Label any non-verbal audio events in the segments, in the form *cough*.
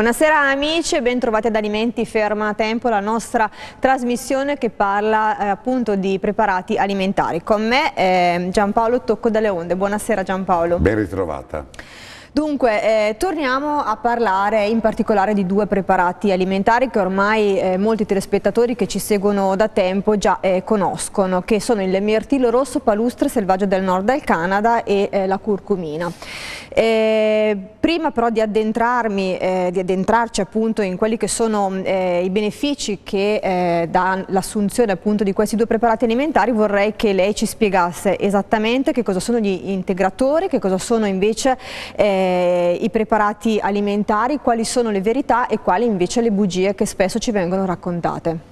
Buonasera amici e ben trovati ad Alimenti Ferma Tempo, la nostra trasmissione che parla eh, appunto di preparati alimentari. Con me eh, Giampaolo Tocco dalle Onde. Buonasera Giampaolo. Ben ritrovata. Dunque, eh, torniamo a parlare in particolare di due preparati alimentari che ormai eh, molti telespettatori che ci seguono da tempo già eh, conoscono, che sono il mirtillo rosso palustre selvaggio del nord del Canada e eh, la curcumina. Eh, prima però di, addentrarmi, eh, di addentrarci appunto in quelli che sono i benefici che dà l'assunzione appunto di questi due preparati alimentari, vorrei che lei ci spiegasse esattamente che cosa sono gli integratori, che cosa sono invece eh, i preparati alimentari, quali sono le verità e quali invece le bugie che spesso ci vengono raccontate.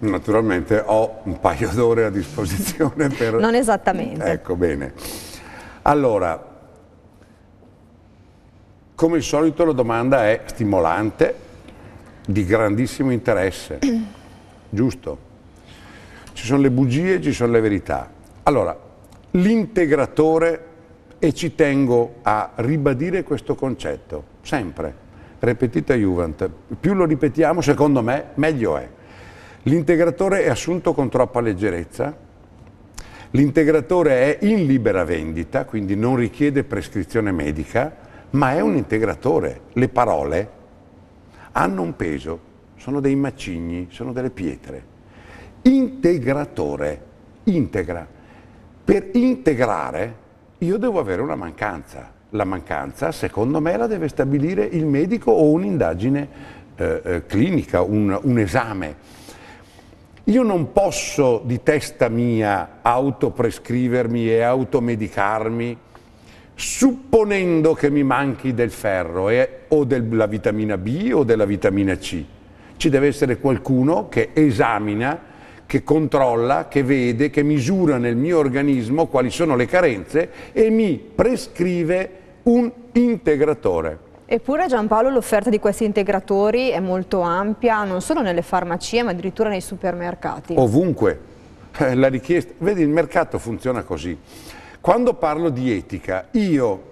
Naturalmente ho un paio *laughs* d'ore a disposizione per... non esattamente. Ecco, bene. Allora, come al solito la domanda è stimolante, di grandissimo interesse, *clears throat* giusto? Ci sono le bugie, ci sono le verità. Allora, l'integratore e ci tengo a ribadire questo concetto, sempre. ripetita Juventus, più lo ripetiamo, secondo me, meglio è. L'integratore è assunto con troppa leggerezza, l'integratore è in libera vendita, quindi non richiede prescrizione medica, ma è un integratore. Le parole hanno un peso, sono dei macigni, sono delle pietre. Integratore, integra. Per integrare io devo avere una mancanza. La mancanza, secondo me, la deve stabilire il medico o un'indagine eh, eh, clinica, un, un esame. Io non posso di testa mia autoprescrivermi e automedicarmi supponendo che mi manchi del ferro eh, o della vitamina B o della vitamina C. Ci deve essere qualcuno che esamina che controlla, che vede, che misura nel mio organismo quali sono le carenze e mi prescrive un integratore. Eppure Giampaolo l'offerta di questi integratori è molto ampia, non solo nelle farmacie ma addirittura nei supermercati. Ovunque. Eh, la richiesta, vedi il mercato funziona così. Quando parlo di etica, io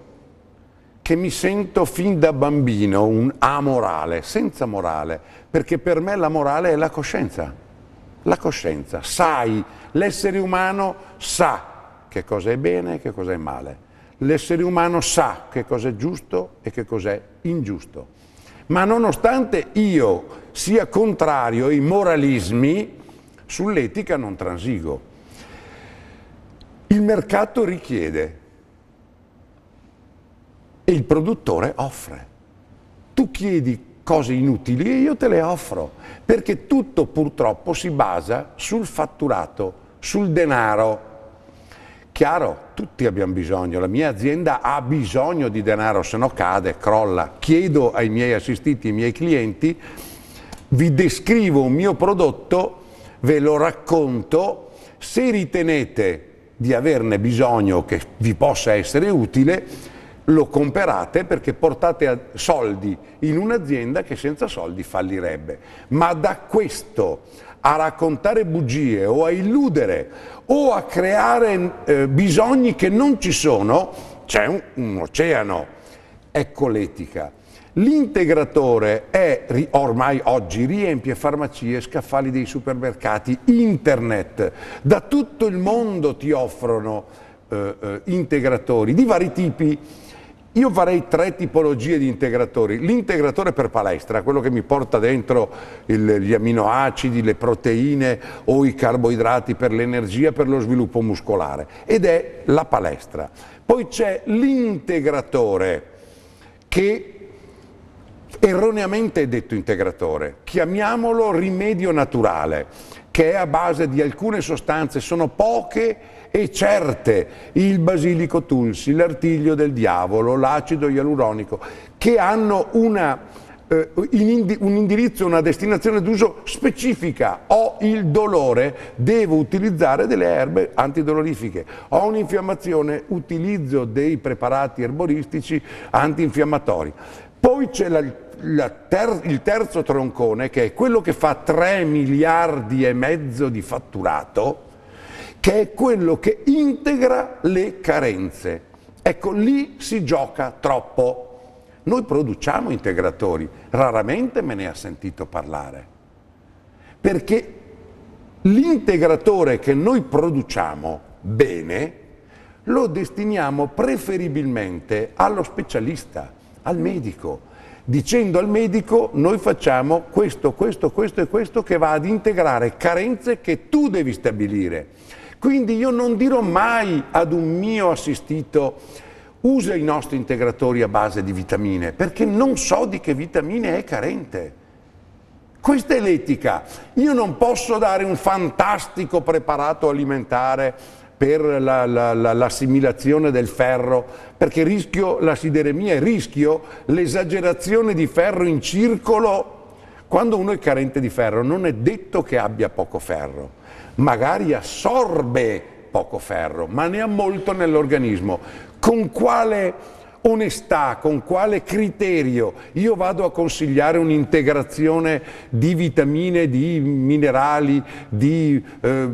che mi sento fin da bambino un amorale, senza morale, perché per me la morale è la coscienza la coscienza, sai, l'essere umano sa che cosa è bene e che cosa è male, l'essere umano sa che cosa è giusto e che cos'è ingiusto. Ma nonostante io sia contrario ai moralismi, sull'etica non transigo. Il mercato richiede e il produttore offre. Tu chiedi cose inutili e io te le offro, perché tutto purtroppo si basa sul fatturato, sul denaro. Chiaro, tutti abbiamo bisogno, la mia azienda ha bisogno di denaro, se no cade, crolla. Chiedo ai miei assistiti, ai miei clienti, vi descrivo un mio prodotto, ve lo racconto, se ritenete di averne bisogno che vi possa essere utile, lo comperate perché portate soldi in un'azienda che senza soldi fallirebbe. Ma da questo a raccontare bugie o a illudere o a creare eh, bisogni che non ci sono, c'è un, un oceano. Ecco l'etica. L'integratore è ormai oggi riempie farmacie, scaffali dei supermercati, internet, da tutto il mondo ti offrono eh, eh integratori di vari tipi io farei tre tipologie di integratori. L'integratore per palestra, quello che mi porta dentro il, gli aminoacidi, le proteine o i carboidrati per l'energia, per lo sviluppo muscolare. Ed è la palestra. Poi c'è l'integratore che erroneamente è detto integratore, chiamiamolo rimedio naturale, che è a base di alcune sostanze, sono poche e certe, il basilico tulsi, l'artiglio del diavolo, l'acido ialuronico, che hanno una, eh, un indirizzo, una destinazione d'uso specifica. Ho il dolore, devo utilizzare delle erbe antidolorifiche. Ho un'infiammazione, utilizzo dei preparati erboristici antinfiammatori. Poi c'è la Ter il terzo troncone, che è quello che fa 3 miliardi e mezzo di fatturato, che è quello che integra le carenze. Ecco, lì si gioca troppo. Noi produciamo integratori, raramente me ne ha sentito parlare, perché l'integratore che noi produciamo bene lo destiniamo preferibilmente allo specialista, al medico, dicendo al medico noi facciamo questo, questo, questo e questo che va ad integrare carenze che tu devi stabilire quindi io non dirò mai ad un mio assistito usa i nostri integratori a base di vitamine, perché non so di che vitamine è carente. Questa è l'etica. Io non posso dare un fantastico preparato alimentare per la, la, la, l'assimilazione del ferro, perché rischio la sideremia e rischio l'esagerazione di ferro in circolo quando uno è carente di ferro. Non è detto che abbia poco ferro magari assorbe poco ferro, ma ne ha molto nell'organismo. Con quale onestà, con quale criterio io vado a consigliare un'integrazione di vitamine, di minerali, di eh,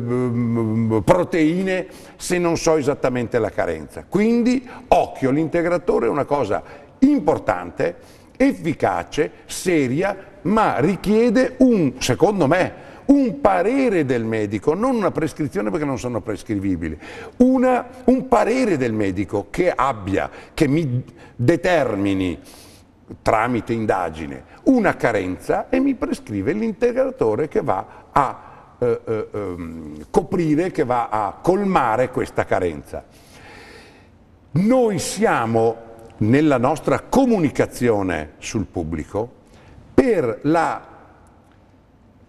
proteine se non so esattamente la carenza. Quindi occhio, l'integratore è una cosa importante, efficace, seria, ma richiede un, secondo me, un parere del medico, non una prescrizione perché non sono prescrivibili, una, un parere del medico che abbia, che mi determini tramite indagine una carenza e mi prescrive l'integratore che va a eh, eh, ehm, coprire, che va a colmare questa carenza. Noi siamo nella nostra comunicazione sul pubblico per la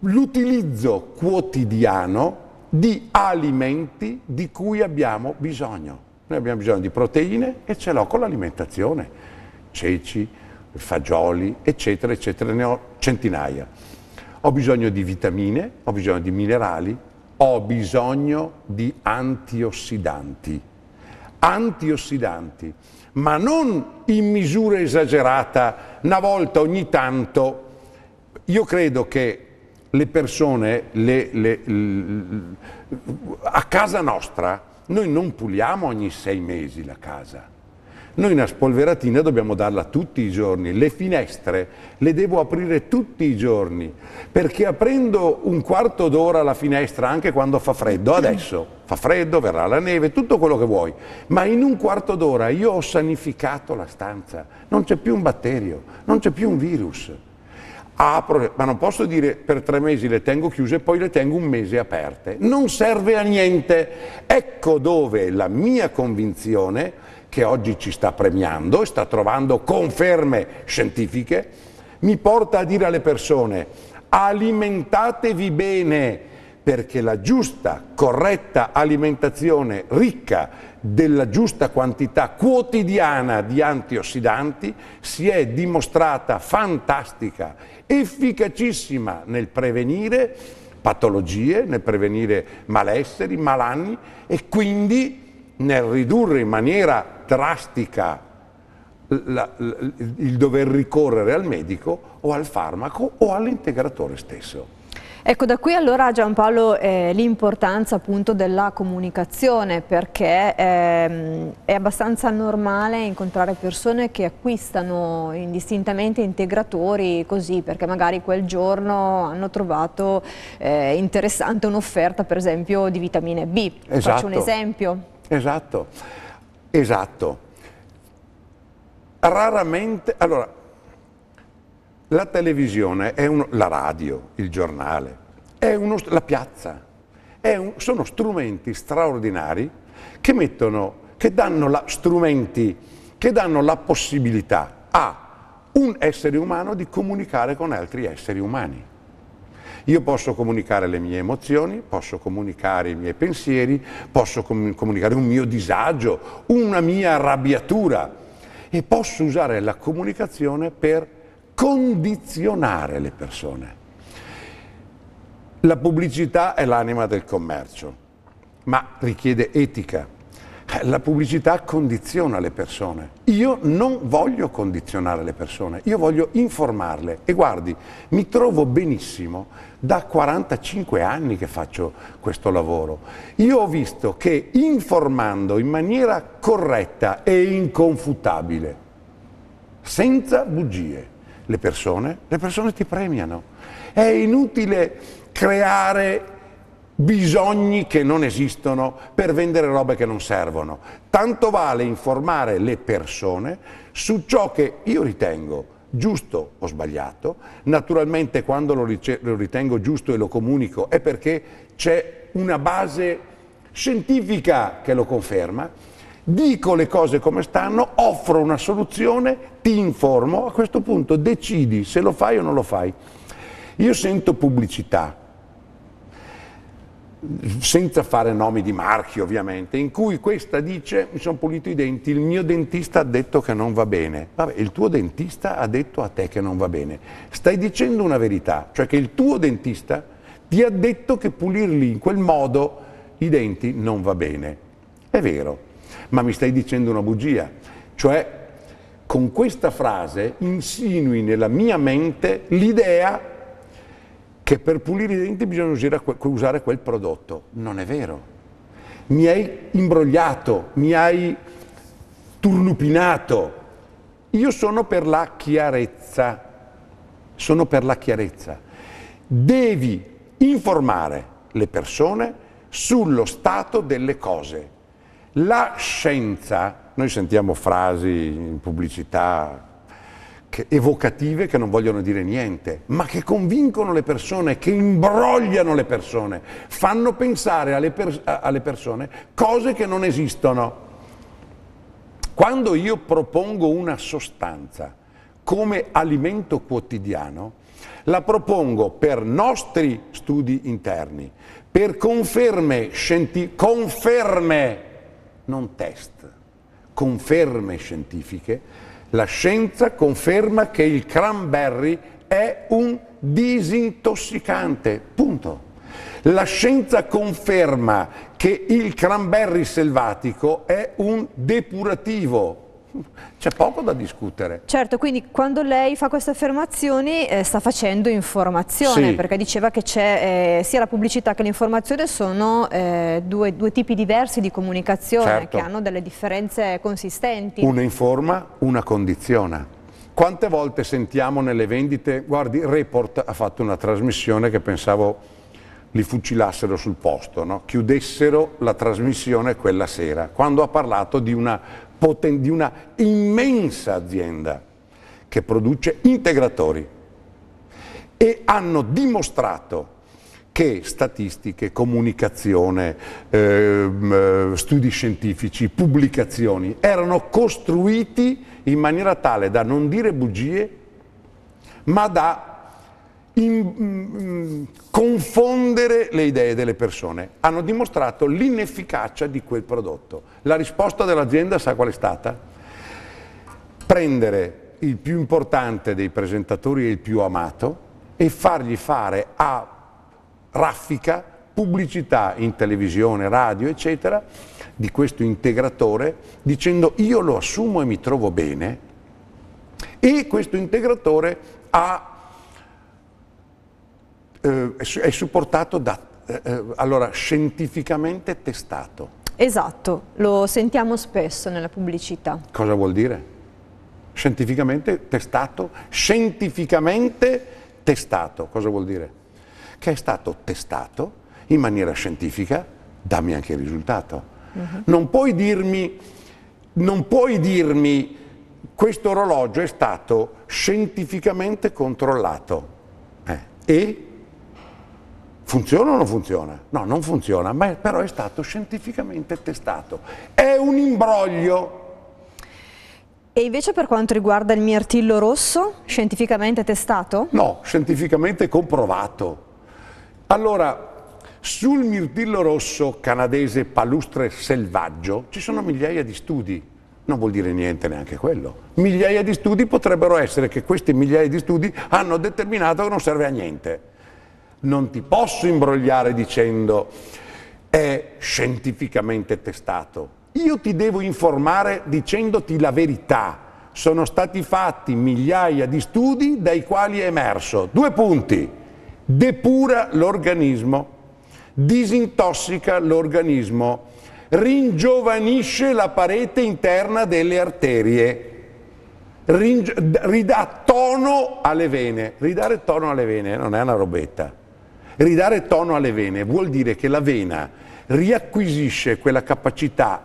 l'utilizzo quotidiano di alimenti di cui abbiamo bisogno. Noi abbiamo bisogno di proteine e ce l'ho con l'alimentazione, ceci, fagioli, eccetera, eccetera, ne ho centinaia. Ho bisogno di vitamine, ho bisogno di minerali, ho bisogno di antiossidanti. Antiossidanti, ma non in misura esagerata, una volta ogni tanto. Io credo che le persone le, le, le, a casa nostra noi non puliamo ogni sei mesi la casa. Noi una spolveratina dobbiamo darla tutti i giorni, le finestre le devo aprire tutti i giorni, perché aprendo un quarto d'ora la finestra anche quando fa freddo, adesso fa freddo, verrà la neve, tutto quello che vuoi, ma in un quarto d'ora io ho sanificato la stanza, non c'è più un batterio, non c'è più un virus apro, ma non posso dire per tre mesi le tengo chiuse e poi le tengo un mese aperte. Non serve a niente. Ecco dove la mia convinzione, che oggi ci sta premiando e sta trovando conferme scientifiche, mi porta a dire alle persone alimentatevi bene perché la giusta, corretta alimentazione ricca della giusta quantità quotidiana di antiossidanti si è dimostrata fantastica, efficacissima nel prevenire patologie, nel prevenire malesseri, malanni e quindi nel ridurre in maniera drastica la, la, il dover ricorrere al medico o al farmaco o all'integratore stesso. Ecco, da qui allora Giampaolo eh, l'importanza appunto della comunicazione perché eh, è abbastanza normale incontrare persone che acquistano indistintamente integratori così perché magari quel giorno hanno trovato eh, interessante un'offerta per esempio di vitamine B. Esatto. Faccio un esatto. esempio. Esatto, esatto. Raramente, allora la televisione, uno, la radio, il giornale, uno, la piazza, un, sono strumenti straordinari che, mettono, che, danno la, strumenti, che danno la possibilità a un essere umano di comunicare con altri esseri umani. Io posso comunicare le mie emozioni, posso comunicare i miei pensieri, posso com comunicare un mio disagio, una mia arrabbiatura e posso usare la comunicazione per condizionare le persone. La pubblicità è l'anima del commercio, ma richiede etica. Eh, la pubblicità condiziona le persone. Io non voglio condizionare le persone, io voglio informarle. E guardi, mi trovo benissimo da 45 anni che faccio questo lavoro. Io ho visto che informando in maniera corretta e inconfutabile, senza bugie, le persone, le persone ti premiano. È inutile creare bisogni che non esistono per vendere robe che non servono. Tanto vale informare le persone su ciò che io ritengo giusto o sbagliato. Naturalmente quando lo, lo ritengo giusto e lo comunico è perché c'è una base scientifica che lo conferma dico le cose come stanno, offro una soluzione, ti informo, a questo punto decidi se lo fai o non lo fai. Io sento pubblicità, senza fare nomi di marchi ovviamente, in cui questa dice mi sono pulito i denti, il mio dentista ha detto che non va bene, vabbè il tuo dentista ha detto a te che non va bene, stai dicendo una verità, cioè che il tuo dentista ti ha detto che pulirli in quel modo i denti non va bene, è vero, ma mi stai dicendo una bugia. Cioè, con questa frase insinui nella mia mente l'idea che per pulire i denti bisogna usare, quel prodotto. Non è vero. Mi hai imbrogliato, mi hai turlupinato. Io sono per la chiarezza. Sono per la chiarezza. Devi informare le persone sullo stato delle cose la scienza, noi sentiamo frasi in pubblicità che, evocative che non vogliono dire niente, ma che convincono le persone, che imbrogliano le persone, fanno pensare alle, per, alle persone cose che non esistono. Quando io propongo una sostanza come alimento quotidiano, la propongo per nostri studi interni, per conferme, scientifiche, conferme non test, conferme scientifiche, la scienza conferma che il cranberry è un disintossicante, punto. La scienza conferma che il cranberry selvatico è un depurativo, c'è poco da discutere. Certo, quindi quando lei fa queste affermazioni eh, sta facendo informazione, sì. perché diceva che eh, sia la pubblicità che l'informazione sono eh, due, due, tipi diversi di comunicazione certo. che hanno delle differenze consistenti. Una informa, una condiziona. Quante volte sentiamo nelle vendite, guardi, Report ha fatto una trasmissione che pensavo li fucilassero sul posto, no? chiudessero la trasmissione quella sera, quando ha parlato di una poten- di una immensa azienda che produce integratori e hanno dimostrato che statistiche, comunicazione, ehm, eh, studi scientifici, pubblicazioni erano costruiti in maniera tale da non dire bugie, ma da in, mm, mm, confondere le idee delle persone. Hanno dimostrato l'inefficacia di quel prodotto. La risposta dell'azienda sa qual è stata? Prendere il più importante dei presentatori e il più amato e fargli fare a raffica pubblicità in televisione, radio, eccetera, di questo integratore dicendo io lo assumo e mi trovo bene e questo integratore ha eh, è supportato da, eh, eh, allora, scientificamente testato. Esatto, lo sentiamo spesso nella pubblicità. Cosa vuol dire? Scientificamente testato? Scientificamente testato, cosa vuol dire? Che è stato testato in maniera scientifica, dammi anche il risultato. Uh mhm. -huh. Non puoi dirmi, non puoi dirmi questo orologio è stato scientificamente controllato eh, e Funziona o non funziona? No, non funziona, ma però è stato scientificamente testato. È un imbroglio. E invece per quanto riguarda il mirtillo rosso, scientificamente testato? No, scientificamente comprovato. Allora, sul mirtillo rosso canadese palustre selvaggio ci sono migliaia di studi. Non vuol dire niente neanche quello. Migliaia di studi potrebbero essere che questi migliaia di studi hanno determinato che non serve a niente non ti posso imbrogliare dicendo è scientificamente testato. Io ti devo informare dicendoti la verità. Sono stati fatti migliaia di studi dai quali è emerso. Due punti. Depura l'organismo, disintossica l'organismo, ringiovanisce la parete interna delle arterie ridà tono alle vene. Ridare tono alle vene non è una robetta. Ridare tono alle vene vuol dire che la vena riacquisisce quella capacità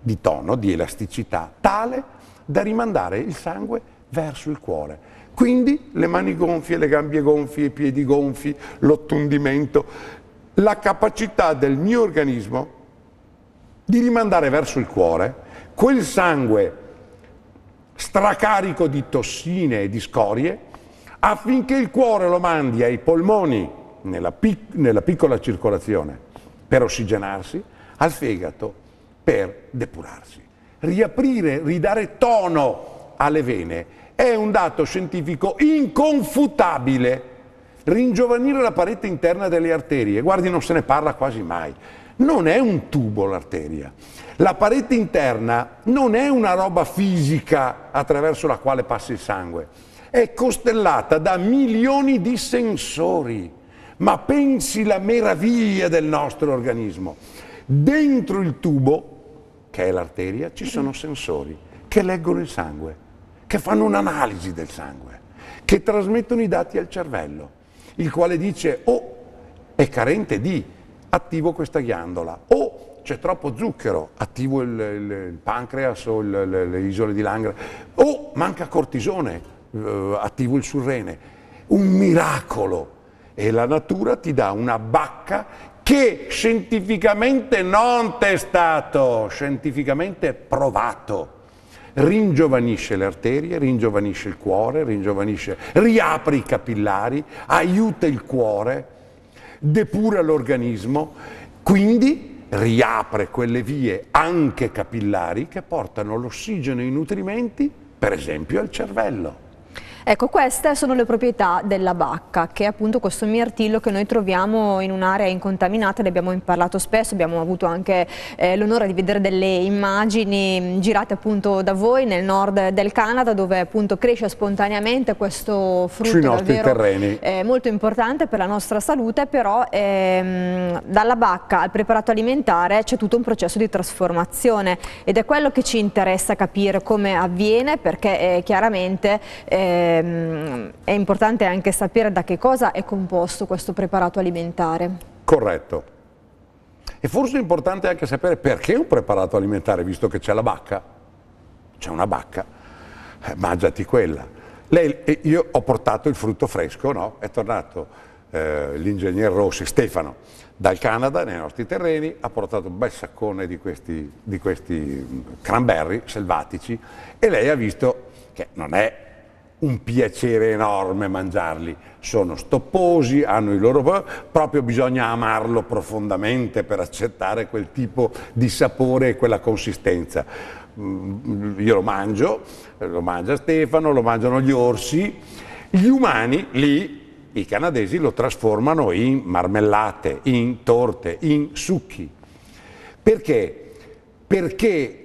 di tono, di elasticità, tale da rimandare il sangue verso il cuore. Quindi le mani gonfie, le gambe gonfie, i piedi gonfi, l'ottundimento, la capacità del mio organismo di rimandare verso il cuore quel sangue stracarico di tossine e di scorie affinché il cuore lo mandi ai polmoni nella, pic nella piccola circolazione per ossigenarsi, al fegato per depurarsi. Riaprire, ridare tono alle vene è un dato scientifico inconfutabile. Ringiovanire la parete interna delle arterie, guardi non se ne parla quasi mai, non è un tubo l'arteria. La parete interna non è una roba fisica attraverso la quale passa il sangue, è costellata da milioni di sensori ma pensi la meraviglia del nostro organismo. Dentro il tubo, che è l'arteria, ci sono sensori che leggono il sangue, che fanno un'analisi del sangue, che trasmettono i dati al cervello, il quale dice o oh, è carente di, attivo questa ghiandola, o oh, c'è troppo zucchero, attivo il, il, il pancreas o il, le, le, isole di Langra, o oh, manca cortisone, eh, attivo il surrene. Un miracolo e la natura ti dà una bacca che scientificamente non testato, scientificamente provato, ringiovanisce le arterie, ringiovanisce il cuore, ringiovanisce, riapre i capillari, aiuta il cuore, depura l'organismo, quindi riapre quelle vie anche capillari che portano l'ossigeno e i nutrimenti, per esempio, al cervello. Ecco, queste sono le proprietà della bacca, che è appunto questo mirtillo che noi troviamo in un'area incontaminata, ne abbiamo parlato spesso, abbiamo avuto anche eh, l'onore di vedere delle immagini mm, girate appunto da voi nel nord del Canada, dove appunto cresce spontaneamente questo frutto Sui nostri davvero, terreni. È eh, molto importante per la nostra salute, però ehm, dalla bacca al preparato alimentare c'è tutto un processo di trasformazione ed è quello che ci interessa capire come avviene perché eh, chiaramente eh, Ehm, è importante anche sapere da che cosa è composto questo preparato alimentare. Corretto. E forse è importante anche sapere perché un preparato alimentare, visto che c'è la bacca. C'è una bacca, eh, mangiati quella. Lei, eh, io ho portato il frutto fresco, no? È tornato eh, l'ingegner Rossi, Stefano, dal Canada, nei nostri terreni, ha portato un bel saccone di questi, di questi mm, cranberry selvatici e lei ha visto che non è un piacere enorme mangiarli. Sono stopposi, hanno il loro... proprio bisogna amarlo profondamente per accettare quel tipo di sapore e quella consistenza. Mm, io lo mangio, lo mangia Stefano, lo mangiano gli orsi. Gli umani lì, i canadesi, lo trasformano in marmellate, in torte, in succhi. Perché? Perché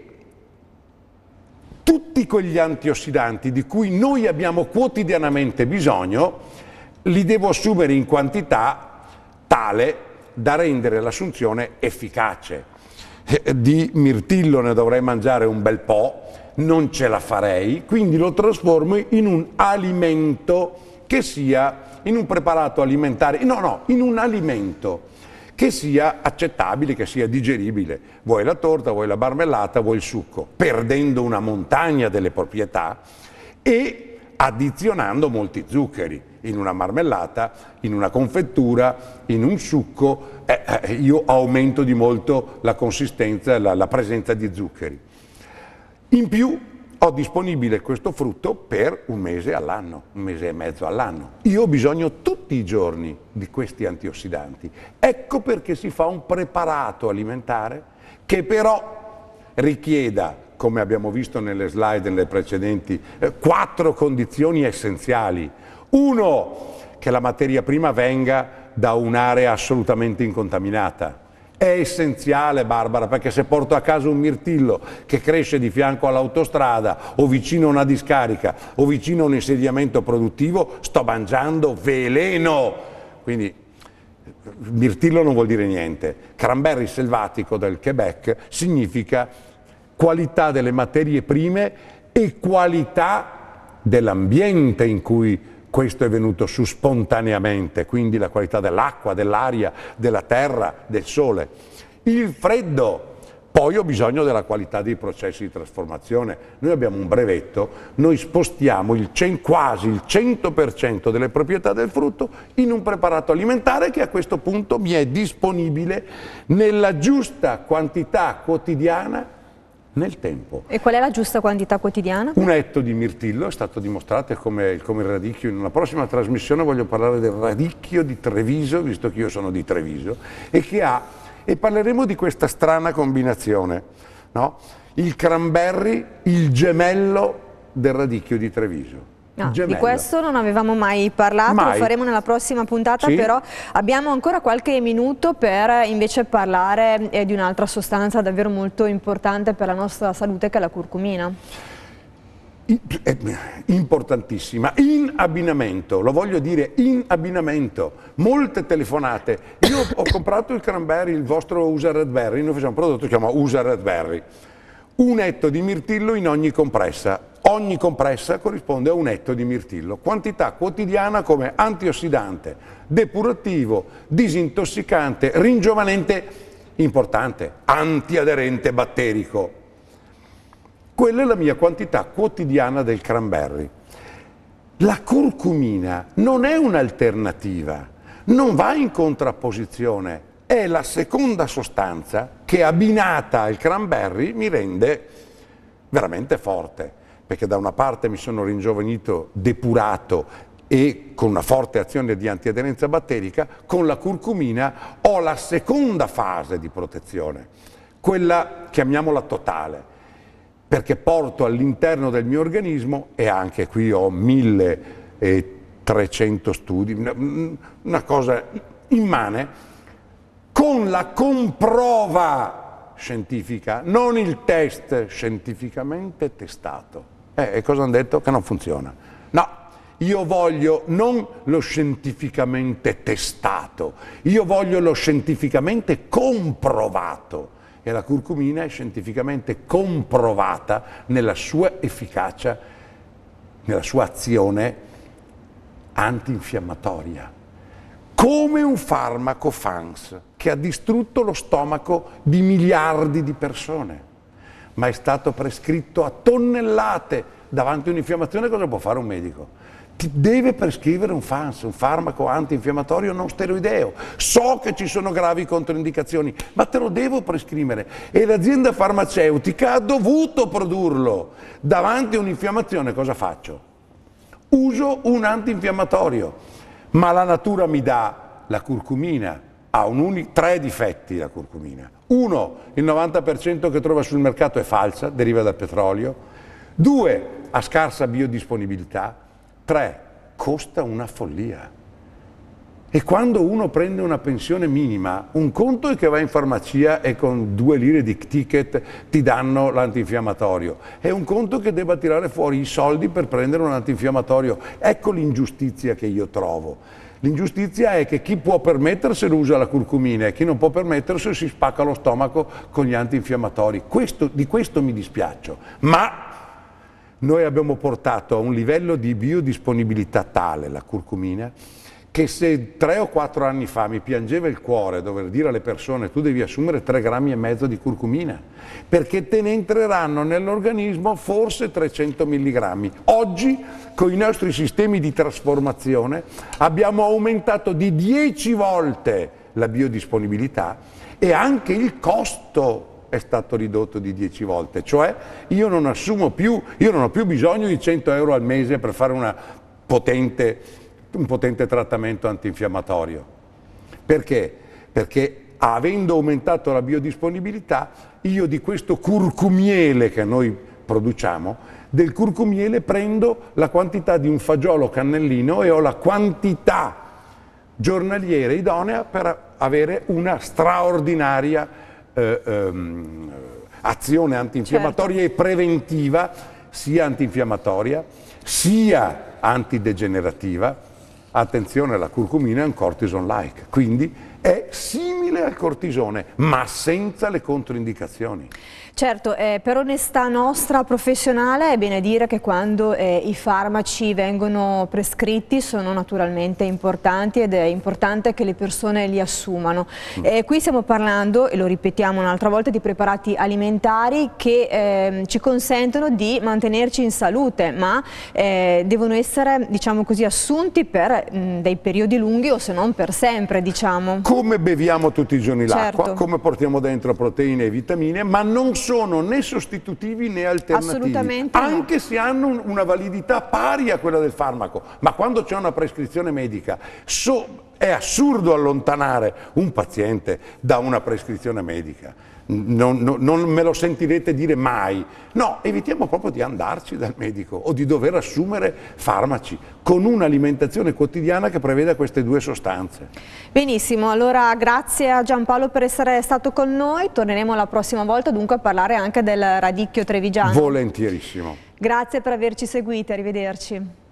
tutti quegli antiossidanti di cui noi abbiamo quotidianamente bisogno, li devo assumere in quantità tale da rendere l'assunzione efficace. Eh, di mirtillo ne dovrei mangiare un bel po', non ce la farei, quindi lo trasformo in un alimento che sia in un preparato alimentare, no, no, in un alimento che sia accettabile, che sia digeribile. Vuoi la torta, vuoi la marmellata, vuoi il succo, perdendo una montagna delle proprietà e addizionando molti zuccheri in una marmellata, in una confettura, in un succo, eh, eh io aumento di molto la consistenza, la, la presenza di zuccheri. In più ho disponibile questo frutto per un mese all'anno, un mese e mezzo all'anno. Io ho bisogno tutti i giorni di questi antiossidanti. Ecco perché si fa un preparato alimentare che però richieda, come abbiamo visto nelle slide nelle precedenti, eh, quattro condizioni essenziali. Uno, che la materia prima venga da un'area assolutamente incontaminata è essenziale, Barbara, perché se porto a casa un mirtillo che cresce di fianco all'autostrada o vicino a una discarica o vicino a un insediamento produttivo, sto mangiando veleno. Quindi mirtillo non vuol dire niente. Cranberry selvatico del Quebec significa qualità delle materie prime e qualità dell'ambiente in cui questo è venuto su spontaneamente, quindi la qualità dell'acqua, dell'aria, della terra, del sole. Il freddo, poi ho bisogno della qualità dei processi di trasformazione. Noi abbiamo un brevetto, noi spostiamo il cen- quasi il 100% delle proprietà del frutto in un preparato alimentare che a questo punto mi è disponibile nella giusta quantità quotidiana nel tempo. E qual è la giusta quantità quotidiana? Un etto di mirtillo, è stato dimostrato come, come il radicchio. In una prossima trasmissione voglio parlare del radicchio di Treviso, visto che io sono di Treviso, e, ha, e parleremo di questa strana combinazione, no? il cranberry, il gemello del radicchio di Treviso. No, di questo non avevamo mai parlato, mai. lo faremo nella prossima puntata, sì. però abbiamo ancora qualche minuto per eh, invece parlare eh, di un'altra sostanza davvero molto importante per la nostra salute che è la curcumina. Eh, importantissima, in abbinamento, lo voglio dire in abbinamento, molte telefonate. Io ho comprato il cranberry, il vostro USA Redberry, noi facciamo un prodotto che si chiama USA Redberry un etto di mirtillo in ogni compressa. Ogni compressa corrisponde a un etto di mirtillo, quantità quotidiana come antiossidante, depurativo, disintossicante, ringiovanente, importante, antiaderente batterico. Quella è la mia quantità quotidiana del cranberry. La curcumina non è un'alternativa, non va in contrapposizione, è la seconda sostanza che abbinata al cranberry mi rende veramente forte, perché da una parte mi sono ringiovanito depurato e con una forte azione di antiaderenza batterica, con la curcumina ho la seconda fase di protezione, quella chiamiamola totale, perché porto all'interno del mio organismo, e anche qui ho 1300 studi, una cosa immane, con la comprova scientifica, non il test scientificamente testato. Eh, e cosa hanno detto? Che non funziona. No, io voglio non lo scientificamente testato, io voglio lo scientificamente comprovato. E la curcumina è scientificamente comprovata nella sua efficacia, nella sua azione antinfiammatoria come un farmaco fans che ha distrutto lo stomaco di miliardi di persone, ma è stato prescritto a tonnellate davanti a un'infiammazione, cosa può fare un medico? Ti deve prescrivere un fans, un farmaco antinfiammatorio non steroideo. So che ci sono gravi controindicazioni, ma te lo devo prescrivere. E l'azienda farmaceutica ha dovuto produrlo. Davanti a un'infiammazione cosa faccio? Uso un antinfiammatorio ma la natura mi dà la curcumina, ha un tre difetti la curcumina. Uno, il 90% che trova sul mercato è falsa, deriva dal petrolio. Due, ha scarsa biodisponibilità. Tre, costa una follia. E quando uno prende una pensione minima, un conto è che va in farmacia e con due lire di ticket ti danno l'antinfiammatorio, è un conto che debba tirare fuori i soldi per prendere un antinfiammatorio. Ecco l'ingiustizia che io trovo. L'ingiustizia è che chi può permetterselo usa la curcumina e chi non può permetterselo si spacca lo stomaco con gli antinfiammatori. Questo, di questo mi dispiaccio. Ma noi abbiamo portato a un livello di biodisponibilità tale la curcumina che se tre o quattro anni fa mi piangeva il cuore dover dire alle persone tu devi assumere tre grammi e mezzo di curcumina, perché te ne entreranno nell'organismo forse 300 milligrammi. Oggi con i nostri sistemi di trasformazione abbiamo aumentato di 10 volte la biodisponibilità e anche il costo è stato ridotto di 10 volte, cioè io non assumo più, io non ho più bisogno di 100 euro al mese per fare una potente un potente trattamento antinfiammatorio. Perché? Perché avendo aumentato la biodisponibilità, io di questo curcumiele che noi produciamo, del curcumiele prendo la quantità di un fagiolo cannellino e ho la quantità giornaliera idonea per avere una straordinaria eh, ehm, azione antinfiammatoria certo. e preventiva, sia antinfiammatoria, sia antidegenerativa attenzione la curcumina è un cortison like, quindi è simile al cortisone, ma senza le controindicazioni. Certo, eh, per onestà nostra professionale è bene dire che quando eh, i farmaci vengono prescritti sono naturalmente importanti ed è importante che le persone li assumano. Mm. Eh, qui stiamo parlando, e lo ripetiamo un'altra volta, di preparati alimentari che ehm, ci consentono di mantenerci in salute, ma eh, devono essere, diciamo così, assunti per mh, mm, dei periodi lunghi o se non per sempre, diciamo. Con come beviamo tutti i giorni certo. l'acqua, come portiamo dentro proteine e vitamine, ma non sono né sostitutivi né alternativi. Assolutamente. Anche no. se hanno una validità pari a quella del farmaco, ma quando c'è una prescrizione medica, so, è assurdo allontanare un paziente da una prescrizione medica non, non, non, me lo sentirete dire mai. No, evitiamo proprio di andarci dal medico o di dover assumere farmaci con un'alimentazione quotidiana che preveda queste due sostanze. Benissimo, allora grazie a Giampaolo per essere stato con noi, torneremo la prossima volta dunque a parlare anche del radicchio trevigiano. Volentierissimo. Grazie per averci seguito, arrivederci.